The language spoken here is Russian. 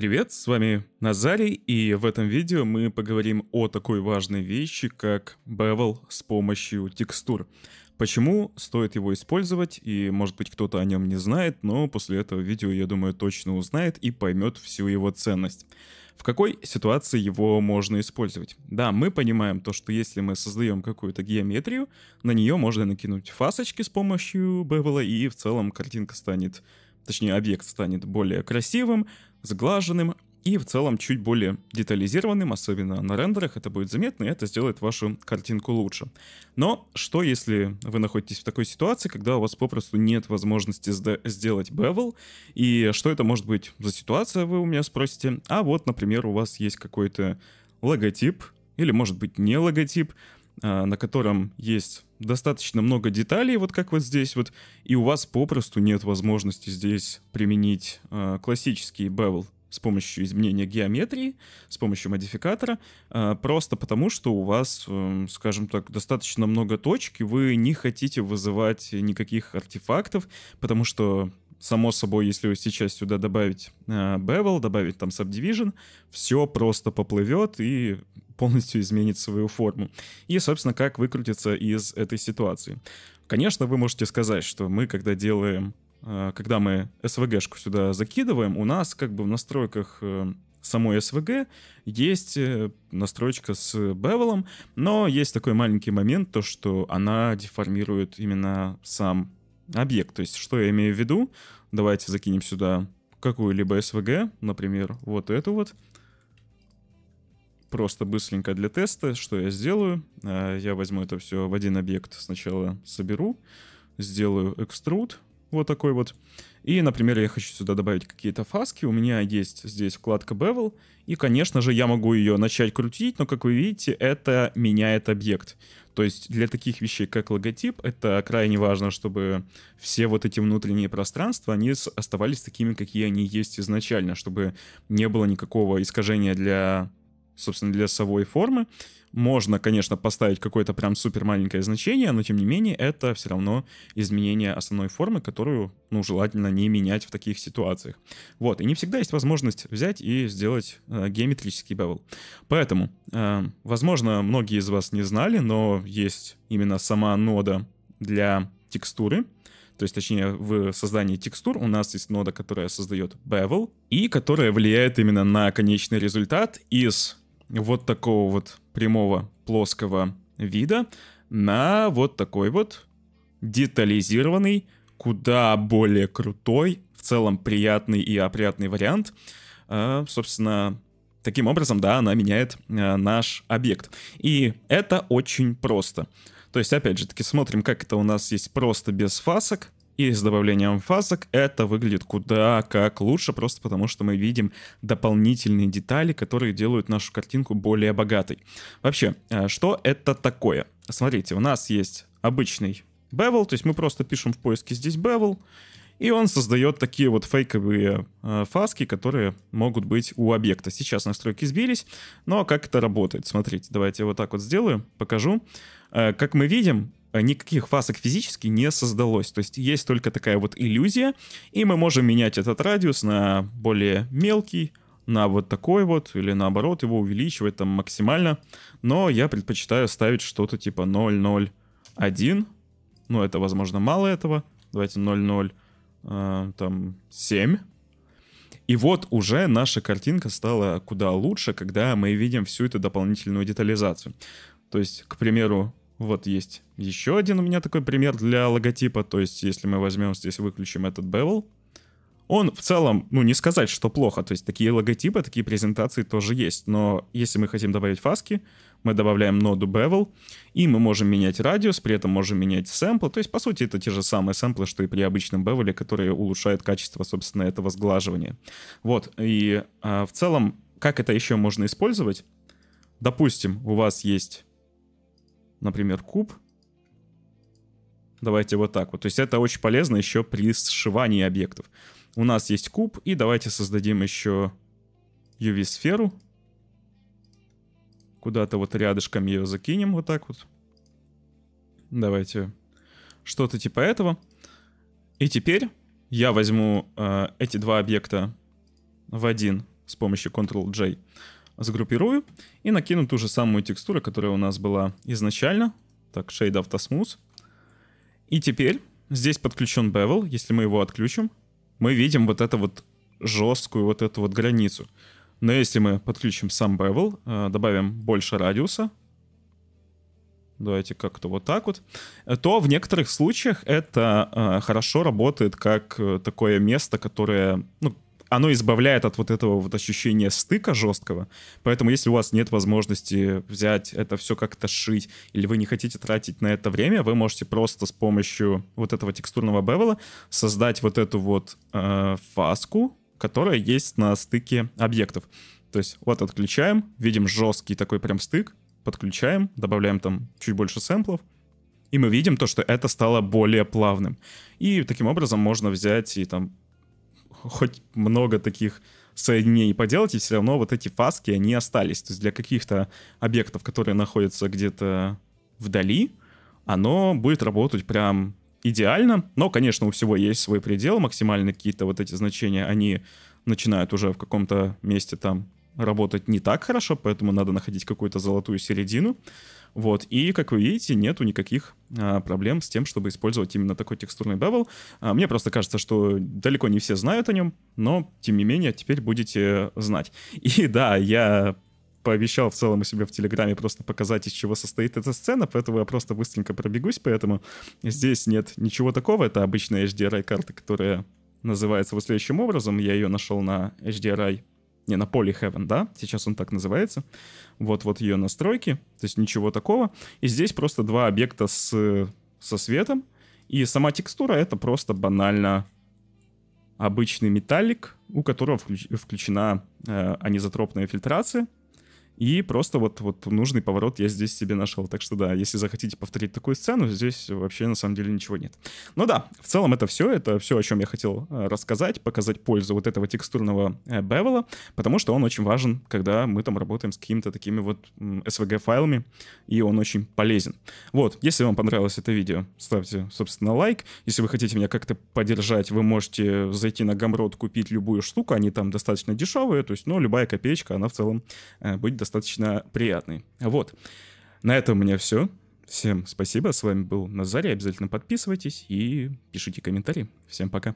Привет, с вами Назарий, и в этом видео мы поговорим о такой важной вещи, как бевел с помощью текстур. Почему стоит его использовать, и может быть кто-то о нем не знает, но после этого видео, я думаю, точно узнает и поймет всю его ценность. В какой ситуации его можно использовать? Да, мы понимаем то, что если мы создаем какую-то геометрию, на нее можно накинуть фасочки с помощью бевела, и в целом картинка станет точнее объект станет более красивым, сглаженным и в целом чуть более детализированным, особенно на рендерах это будет заметно, и это сделает вашу картинку лучше. Но что если вы находитесь в такой ситуации, когда у вас попросту нет возможности сделать bevel, и что это может быть за ситуация, вы у меня спросите. А вот, например, у вас есть какой-то логотип, или может быть не логотип, а, на котором есть достаточно много деталей, вот как вот здесь вот, и у вас попросту нет возможности здесь применить э, классический bevel с помощью изменения геометрии, с помощью модификатора, э, просто потому что у вас, э, скажем так, достаточно много точек, и вы не хотите вызывать никаких артефактов, потому что само собой, если сейчас сюда добавить э, Bevel, добавить там Subdivision, все просто поплывет, и полностью изменит свою форму. И, собственно, как выкрутиться из этой ситуации. Конечно, вы можете сказать, что мы, когда делаем, э, когда мы SVG-шку сюда закидываем, у нас как бы в настройках э, самой SVG есть э, настройка с бевелом, но есть такой маленький момент, то что она деформирует именно сам объект. То есть что я имею в виду? Давайте закинем сюда какую-либо SVG, например, вот эту вот, просто быстренько для теста, что я сделаю. А, я возьму это все в один объект сначала соберу, сделаю экструд, вот такой вот. И, например, я хочу сюда добавить какие-то фаски. У меня есть здесь вкладка Bevel. И, конечно же, я могу ее начать крутить, но, как вы видите, это меняет объект. То есть для таких вещей, как логотип, это крайне важно, чтобы все вот эти внутренние пространства, они оставались такими, какие они есть изначально, чтобы не было никакого искажения для собственно, для совой формы. Можно, конечно, поставить какое-то прям супер маленькое значение, но тем не менее это все равно изменение основной формы, которую, ну, желательно не менять в таких ситуациях. Вот, и не всегда есть возможность взять и сделать э, геометрический bevel. Поэтому, э, возможно, многие из вас не знали, но есть именно сама нода для текстуры, то есть, точнее, в создании текстур у нас есть нода, которая создает bevel, и которая влияет именно на конечный результат из вот такого вот прямого плоского вида на вот такой вот детализированный, куда более крутой, в целом приятный и опрятный вариант. А, собственно, таким образом, да, она меняет а, наш объект. И это очень просто. То есть, опять же таки, смотрим, как это у нас есть просто без фасок. И с добавлением фасок это выглядит куда как лучше, просто потому что мы видим дополнительные детали, которые делают нашу картинку более богатой. Вообще, э, что это такое? Смотрите, у нас есть обычный bevel, то есть мы просто пишем в поиске здесь bevel, и он создает такие вот фейковые э, фаски, которые могут быть у объекта. Сейчас настройки сбились, но как это работает? Смотрите, давайте я вот так вот сделаю, покажу. Э, как мы видим, Э, никаких фасок физически не создалось. То есть есть только такая вот иллюзия, и мы можем менять этот радиус на более мелкий, на вот такой вот, или наоборот его увеличивать там максимально. Но я предпочитаю ставить что-то типа 0,01. Ну, это, возможно, мало этого. Давайте 0,0, э, там, 7. И вот уже наша картинка стала куда лучше, когда мы видим всю эту дополнительную детализацию. То есть, к примеру, вот есть еще один у меня такой пример для логотипа. То есть, если мы возьмем здесь, выключим этот bevel, он в целом, ну не сказать, что плохо. То есть такие логотипы, такие презентации тоже есть. Но если мы хотим добавить фаски, мы добавляем ноду bevel, и мы можем менять радиус, при этом можем менять сэмплы. То есть, по сути, это те же самые сэмплы, что и при обычном bevel, которые улучшают качество, собственно, этого сглаживания. Вот, и э, в целом, как это еще можно использовать? Допустим, у вас есть например, куб. Давайте вот так вот. То есть это очень полезно еще при сшивании объектов. У нас есть куб, и давайте создадим еще UV-сферу. Куда-то вот рядышком ее закинем вот так вот. Давайте что-то типа этого. И теперь я возьму э, эти два объекта в один с помощью Ctrl-J сгруппирую и накину ту же самую текстуру, которая у нас была изначально. Так, Shade Auto Smooth. И теперь здесь подключен Bevel. Если мы его отключим, мы видим вот эту вот жесткую вот эту вот границу. Но если мы подключим сам Bevel, э, добавим больше радиуса, давайте как-то вот так вот, то в некоторых случаях это э, хорошо работает как э, такое место, которое, ну, оно избавляет от вот этого вот ощущения стыка жесткого. Поэтому если у вас нет возможности взять это все как-то шить, или вы не хотите тратить на это время, вы можете просто с помощью вот этого текстурного бевела создать вот эту вот э, фаску, которая есть на стыке объектов. То есть вот отключаем, видим жесткий такой прям стык, подключаем, добавляем там чуть больше сэмплов, и мы видим то, что это стало более плавным. И таким образом можно взять и там хоть много таких соединений поделать, и все равно вот эти фаски, они остались. То есть для каких-то объектов, которые находятся где-то вдали, оно будет работать прям идеально. Но, конечно, у всего есть свой предел, максимальные какие-то вот эти значения, они начинают уже в каком-то месте там работать не так хорошо, поэтому надо находить какую-то золотую середину. Вот. И, как вы видите, нету никаких а, проблем с тем, чтобы использовать именно такой текстурный бабл. А, мне просто кажется, что далеко не все знают о нем, но, тем не менее, теперь будете знать. И да, я пообещал в целом у себя в Телеграме просто показать, из чего состоит эта сцена, поэтому я просто быстренько пробегусь, поэтому здесь нет ничего такого, это обычная HDRI-карта, которая называется вот следующим образом, я ее нашел на HDRI не, на поле Heaven, да, сейчас он так называется. Вот-вот ее настройки, то есть ничего такого. И здесь просто два объекта с, со светом, и сама текстура это просто банально обычный металлик, у которого включ, включена э, анизотропная фильтрация — и просто вот, вот нужный поворот я здесь себе нашел. Так что да, если захотите повторить такую сцену, здесь вообще на самом деле ничего нет. Ну да, в целом это все. Это все, о чем я хотел э, рассказать, показать пользу вот этого текстурного э, бевела, потому что он очень важен, когда мы там работаем с какими-то такими вот SVG-файлами, и он очень полезен. Вот, если вам понравилось это видео, ставьте, собственно, лайк. Если вы хотите меня как-то поддержать, вы можете зайти на Гамрод, купить любую штуку, они там достаточно дешевые, то есть, ну, любая копеечка, она в целом э, будет достаточно достаточно приятный. Вот. На этом у меня все. Всем спасибо. С вами был Назарий. Обязательно подписывайтесь и пишите комментарии. Всем пока.